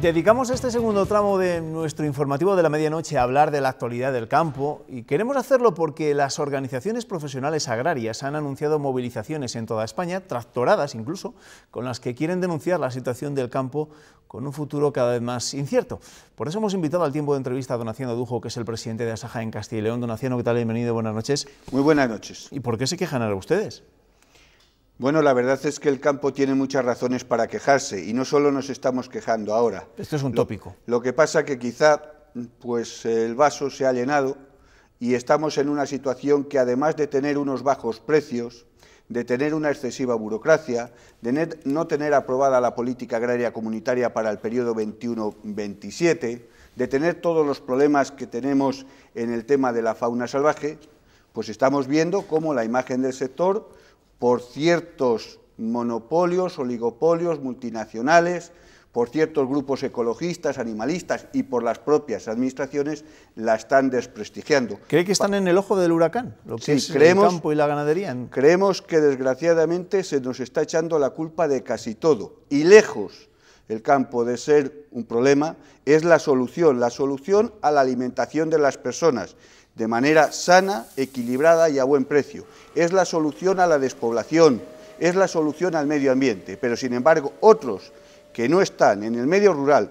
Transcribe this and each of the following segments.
Dedicamos este segundo tramo de nuestro informativo de la medianoche a hablar de la actualidad del campo y queremos hacerlo porque las organizaciones profesionales agrarias han anunciado movilizaciones en toda España, tractoradas incluso, con las que quieren denunciar la situación del campo con un futuro cada vez más incierto. Por eso hemos invitado al tiempo de entrevista a Donaciano Dujo, que es el presidente de Asaja en Castilla y León. Donaciano, ¿qué tal? Bienvenido, buenas noches. Muy buenas noches. ¿Y por qué se quejan ahora ustedes? Bueno, la verdad es que el campo tiene muchas razones para quejarse y no solo nos estamos quejando ahora. Esto es un tópico. Lo, que pasa es que quizá pues el vaso se ha llenado y estamos en una situación que además de tener unos bajos precios, de tener una excesiva burocracia, de no tener aprobada la política agraria comunitaria para el periodo 21-27, de tener todos los problemas que tenemos en el tema de la fauna salvaje, pues estamos viendo cómo la imagen del sector por ciertos monopolios, oligopolios multinacionales, por ciertos grupos ecologistas, animalistas y por las propias administraciones, la están desprestigiando. ¿Cree que están en el ojo del huracán? Lo que sí, es el campo y la ganadería. Creemos que desgraciadamente se nos está echando la culpa de casi todo. Y lejos el campo de ser un problema, es la solución, la solución a la alimentación de las personas de manera sana, equilibrada y a buen precio. Es la solución a la despoblación, es la solución al medio ambiente, pero sin embargo otros que no están en el medio rural,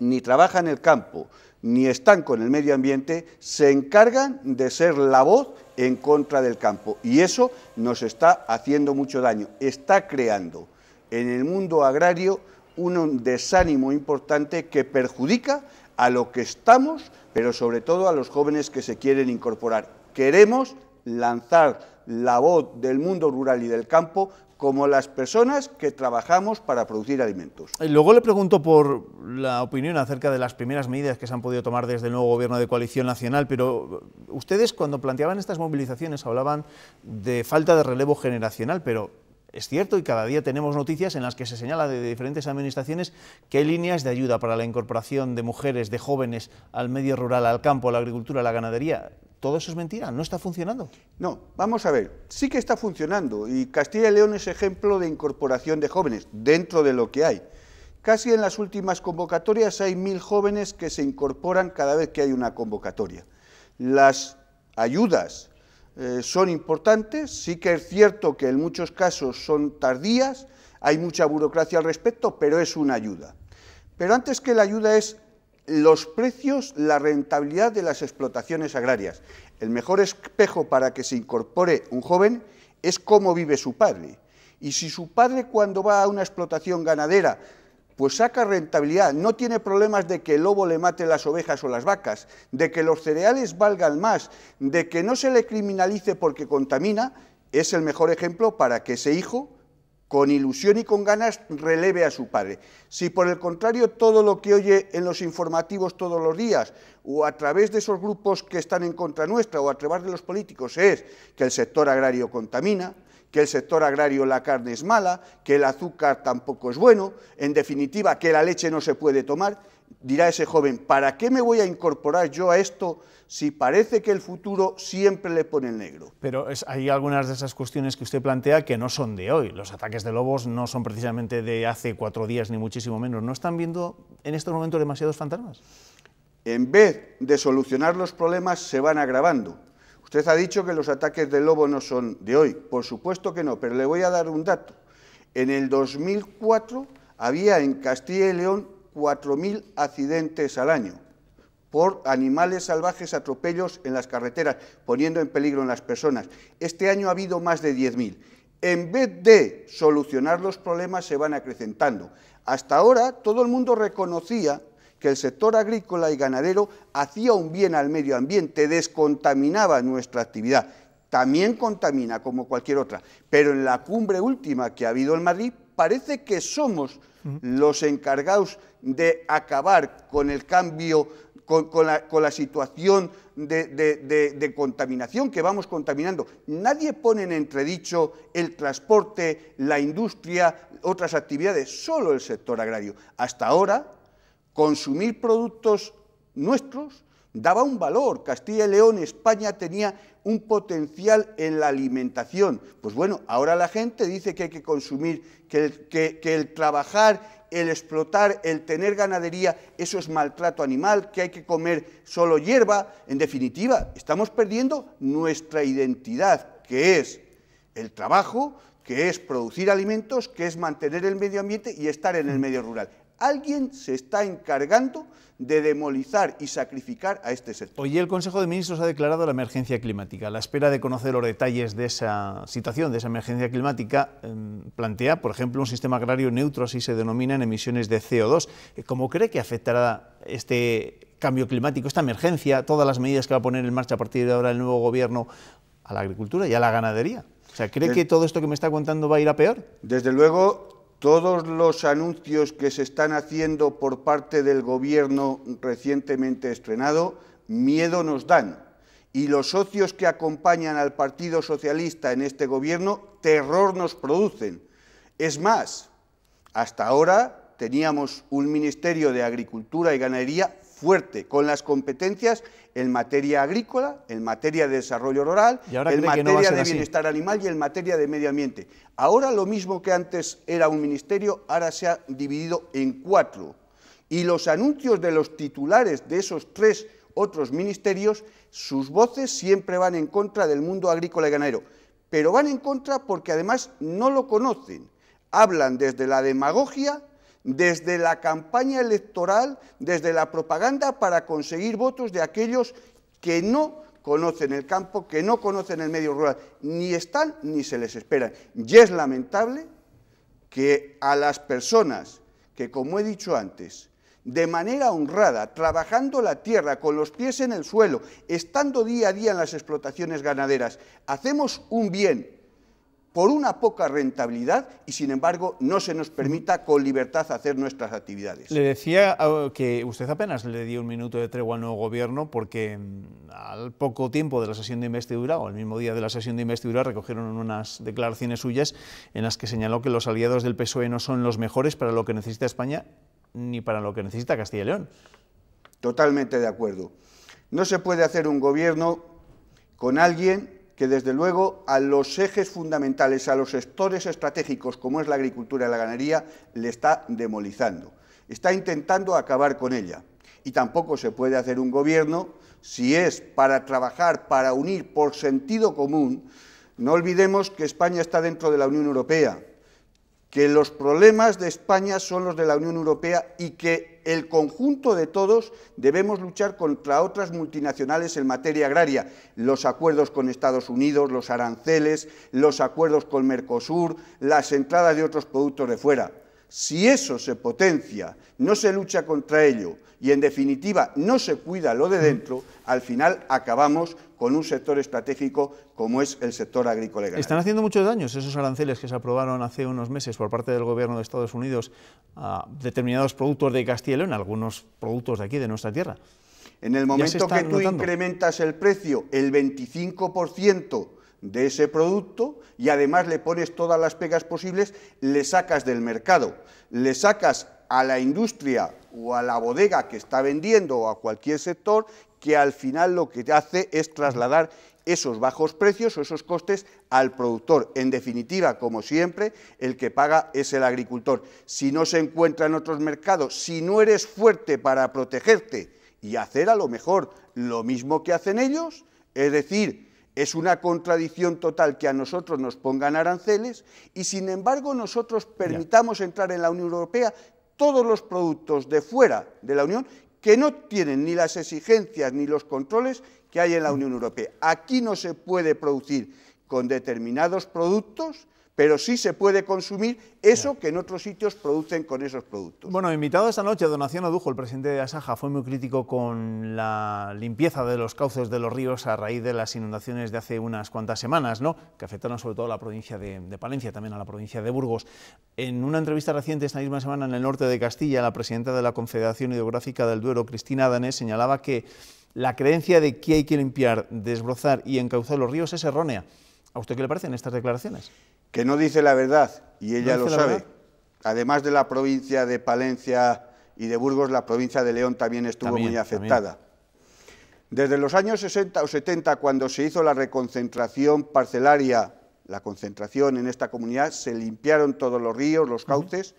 ni trabajan en el campo, ni están con el medio ambiente, se encargan de ser la voz en contra del campo. Y eso nos está haciendo mucho daño, está creando en el mundo agrario un desánimo importante que perjudica a lo que estamos, pero sobre todo a los jóvenes que se quieren incorporar. Queremos lanzar la voz del mundo rural y del campo como las personas que trabajamos para producir alimentos. Y luego le pregunto por la opinión acerca de las primeras medidas que se han podido tomar desde el nuevo gobierno de coalición nacional, pero eh, ustedes cuando planteaban estas movilizaciones hablaban de falta de relevo generacional, pero es cierto y cada día tenemos noticias en las que se señala de diferentes administraciones que hay líneas de ayuda para la incorporación de mujeres, de jóvenes al medio rural, al campo, a la agricultura, a la ganadería. Todo eso es mentira, no está funcionando. No, vamos a ver, sí que está funcionando y Castilla y León es ejemplo de incorporación de jóvenes dentro de lo que hay. Casi en las últimas convocatorias hay mil jóvenes que se incorporan cada vez que hay una convocatoria. Las ayudas, eh, son importantes, sí que es cierto que en muchos casos son tardías, hay mucha burocracia al respecto, pero es una ayuda. Pero antes que la ayuda es los precios, la rentabilidad de las explotaciones agrarias. El mejor espejo para que se incorpore un joven es cómo vive su padre. Y si su padre cuando va a una explotación ganadera pues saca rentabilidad, no tiene problemas de que el lobo le mate las ovejas o las vacas, de que los cereales valgan más, de que no se le criminalice porque contamina, es el mejor ejemplo para que ese hijo, con ilusión y con ganas, releve a su padre. Si por el contrario todo lo que oye en los informativos todos los días, o a través de esos grupos que están en contra nuestra, o a través de los políticos, es que el sector agrario contamina, que el sector agrario la carne es mala, que el azúcar tampoco es bueno, en definitiva que la leche no se puede tomar, dirá ese joven, ¿para qué me voy a incorporar yo a esto si parece que el futuro siempre le pone el negro? Pero hay algunas de esas cuestiones que usted plantea que no son de hoy. Los ataques de lobos no son precisamente de hace cuatro días ni muchísimo menos. ¿No están viendo en estos momentos demasiados fantasmas? En vez de solucionar los problemas, se van agravando. Usted ha dicho que los ataques de lobo no son de hoy. Por supuesto que no, pero le voy a dar un dato. En el 2004 había en Castilla y León 4.000 accidentes al año por animales salvajes, atropellos en las carreteras, poniendo en peligro a las personas. Este año ha habido más de 10.000. En vez de solucionar los problemas, se van acrecentando. Hasta ahora todo el mundo reconocía que el sector agrícola y ganadero hacía un bien al medio ambiente, descontaminaba nuestra actividad. También contamina como cualquier otra, pero en la cumbre última que ha habido en Madrid parece que somos los encargados de acabar con el cambio, con, la, situación de, contaminación que vamos contaminando. Nadie pone en entredicho el transporte, la industria, otras actividades, solo el sector agrario. Hasta ahora consumir productos nuestros daba un valor. Castilla y León, España tenía un potencial en la alimentación. Pues bueno, ahora la gente dice que hay que consumir, que el, trabajar, el explotar, el tener ganadería, eso es maltrato animal, que hay que comer solo hierba. En definitiva, estamos perdiendo nuestra identidad, que es el trabajo, que es producir alimentos, que es mantener el medio ambiente y estar en el medio rural. Alguien se está encargando de demolizar y sacrificar a este sector. Hoy el Consejo de Ministros ha declarado la emergencia climática. la espera de conocer los detalles de esa situación, de esa emergencia climática, em, plantea, por ejemplo, un sistema agrario neutro, así se denomina, en emisiones de CO2. Eh, ¿Cómo cree que afectará este cambio climático, esta emergencia, todas las medidas que va a poner en marcha a partir de ahora el nuevo gobierno a la agricultura y a la ganadería? O sea, ¿cree que todo esto que me está contando va a ir a peor? Desde luego, todos los anuncios que se están haciendo por parte del gobierno recientemente estrenado miedo nos dan. Y los socios que acompañan al Partido Socialista en este gobierno terror nos producen. Es más, hasta ahora teníamos un Ministerio de Agricultura y Ganadería fuerte con las competencias en materia agrícola, en materia de desarrollo rural, en materia de bienestar animal y en materia de medio ambiente. Ahora lo mismo que antes era un ministerio, ahora se ha dividido en cuatro. Y los anuncios de los titulares de esos tres otros ministerios, sus voces siempre van en contra del mundo agrícola y ganadero. Pero van en contra porque además no lo conocen. Hablan desde la demagogia desde la campaña electoral, desde la propaganda para conseguir votos de aquellos que no conocen el campo, que no conocen el medio rural, ni están ni se les espera. Y es lamentable que a las personas que, como he dicho antes, de manera honrada, trabajando la tierra, con los pies en el suelo, estando día a día en las explotaciones ganaderas, hacemos un bien por una poca rentabilidad y sin embargo no se nos permita con libertad hacer nuestras actividades. Le decía ah, que usted apenas le dio un minuto de tregua al nuevo gobierno porque mm, al poco tiempo de la sesión de investidura o al mismo día de la sesión de investidura recogieron unas declaraciones suyas en las que señaló que los aliados del PSOE no son los mejores para lo que necesita España ni para lo que necesita Castilla y León. Totalmente de acuerdo. No se puede hacer un gobierno con alguien que desde luego a los ejes fundamentales, a los sectores estratégicos como es la agricultura y la ganadería, le está demolizando. Está intentando acabar con ella. Y tampoco se puede hacer un gobierno si es para trabajar, para unir por sentido común. No olvidemos que España está dentro de la Unión Europea, que los problemas de España son los de la Unión Europea y que el conjunto de todos debemos luchar contra otras multinacionales en materia agraria, los acuerdos con Estados Unidos, los aranceles, los acuerdos con Mercosur, las entradas de otros productos de fuera. Si eso se potencia, no se lucha contra ello y en definitiva no se cuida lo de dentro, al final acabamos con un sector estratégico como es el sector agrícola Están haciendo muchos daños esos aranceles que se aprobaron hace unos meses por parte del gobierno de Estados Unidos a determinados productos de Castilla y León, algunos productos de aquí, de nuestra tierra. En el momento que tú incrementas el precio el 25%, de ese producto y además le pones todas las pegas posibles, le sacas del mercado, le sacas a la industria o a la bodega que está vendiendo o a cualquier sector que al final lo que hace es trasladar esos bajos precios o esos costes al productor. En definitiva, como siempre, el que paga es el agricultor. Si no se encuentra en otros mercados, si no eres fuerte para protegerte y hacer a lo mejor lo mismo que hacen ellos, es decir, es una contradicción total que a nosotros nos pongan aranceles y sin embargo nosotros permitamos entrar en la Unión Europea todos los productos de fuera de la Unión que no tienen ni las exigencias ni los controles que hay en la Unión Europea. Aquí no se puede producir con determinados productos pero sí se puede consumir eso que en otros sitios producen con esos productos. Bueno, invitado esta noche, Donación Dujo, el presidente de Asaja, fue muy crítico con la limpieza de los cauces de los ríos a raíz de las inundaciones de hace unas cuantas semanas, ¿no? que afectaron sobre todo a la provincia de, de Palencia, también a la provincia de Burgos. En una entrevista reciente esta misma semana en el norte de Castilla, la presidenta de la Confederación Hidrográfica del Duero, Cristina Danés, señalaba que la creencia de que hay que limpiar, desbrozar y encauzar los ríos es errónea. ¿A usted qué le parecen estas declaraciones? que no dice la verdad, y ella lo sabe. Además de la provincia de Palencia y de Burgos, la provincia de León también estuvo muy afectada. Desde los años 60 o 70, cuando se hizo la reconcentración parcelaria, la concentración en esta comunidad, se limpiaron todos los ríos, los cauces,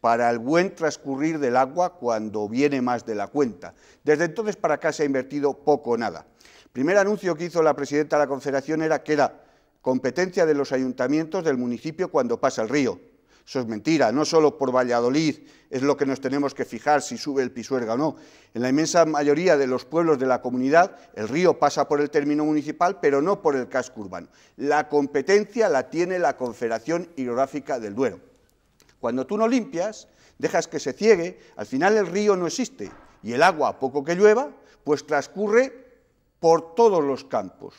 para el buen transcurrir del agua cuando viene más de la cuenta. Desde entonces para acá se ha invertido poco o nada. El primer anuncio que hizo la presidenta de la Confederación era que era competencia de los ayuntamientos del municipio cuando pasa el río. Eso es mentira, no solo por Valladolid es lo que nos tenemos que fijar si sube el Pisuerga o no. En la inmensa mayoría de los pueblos de la comunidad el río pasa por el término municipal, pero no por el casco urbano. La competencia la tiene la Confederación Hidrográfica del Duero. Cuando tú no limpias, dejas que se ciegue, al final el río no existe y el agua, poco que llueva, pues transcurre por todos los campos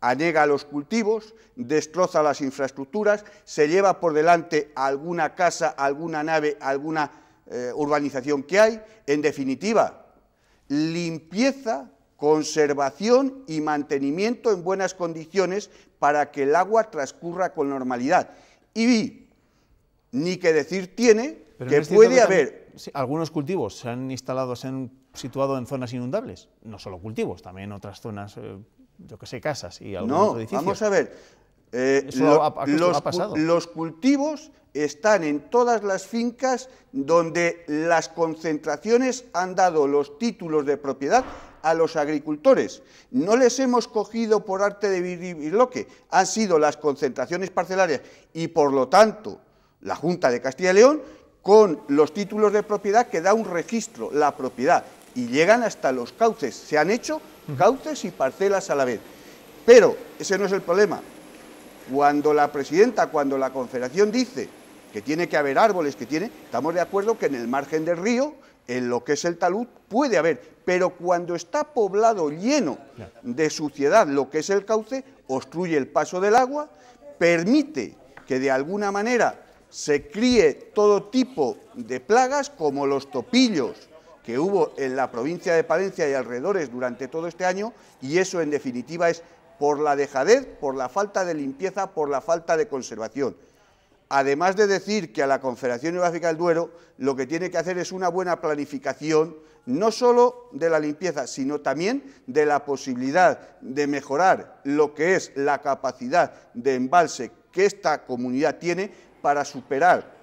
anega los cultivos, destroza las infraestructuras, se lleva por delante alguna casa, alguna nave, alguna eh, urbanización que hay. En definitiva, limpieza, conservación y mantenimiento en buenas condiciones para que el agua transcurra con normalidad. Y ni que decir tiene que puede haber... algunos cultivos se han instalado, se han situado en zonas inundables, no solo cultivos, también otras zonas... Eh, yo que sé, casas y algún no, Vamos a ver. Eh, ha, los, los cultivos están en todas las fincas donde las concentraciones han dado los títulos de propiedad a los agricultores. No les hemos cogido por arte de lo que... han sido las concentraciones parcelarias y por lo tanto la Junta de Castilla y León con los títulos de propiedad que da un registro, la propiedad, y llegan hasta los cauces. Se han hecho cauces y parcelas a la vez. Pero ese no es el problema. Cuando la presidenta, cuando la confederación dice que tiene que haber árboles, que tiene, estamos de acuerdo que en el margen del río, en lo que es el talud, puede haber, pero cuando está poblado lleno de suciedad, lo que es el cauce, obstruye el paso del agua, permite que de alguna manera se críe todo tipo de plagas como los topillos, que hubo en la provincia de Palencia y alrededores durante todo este año y eso en definitiva es por la dejadez, por la falta de limpieza, por la falta de conservación. Además de decir que a la Confederación Hidrográfica del Duero lo que tiene que hacer es una buena planificación, no solo de la limpieza, sino también de la posibilidad de mejorar lo que es la capacidad de embalse que esta comunidad tiene para superar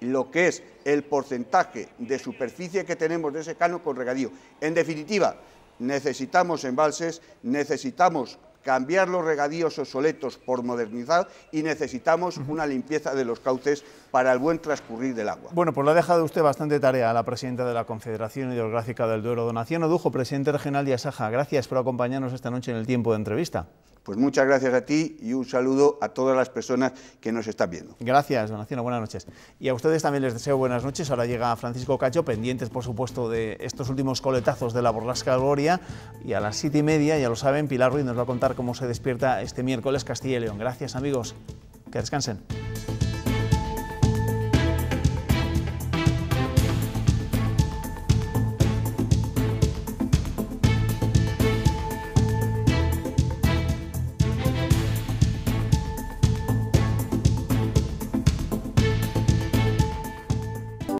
lo que es el porcentaje de superficie que tenemos de ese secano con regadío. En definitiva, necesitamos embalses, necesitamos cambiar los regadíos obsoletos por modernizar y necesitamos una limpieza de los cauces para el buen transcurrir del agua. Bueno, pues le ha dejado usted bastante tarea a la presidenta de la Confederación Hidrográfica del Duero, Donación Odujo, presidente regional de Asaja. Gracias por acompañarnos esta noche en el tiempo de entrevista. Pues muchas gracias a ti y un saludo a todas las personas que nos están viendo. Gracias, donación, buenas noches. Y a ustedes también les deseo buenas noches. Ahora llega Francisco Cacho, pendientes, por supuesto, de estos últimos coletazos de la borrasca Gloria. Y a las siete y media, ya lo saben, Pilar Ruiz nos va a contar cómo se despierta este miércoles Castilla y León. Gracias, amigos. Que descansen.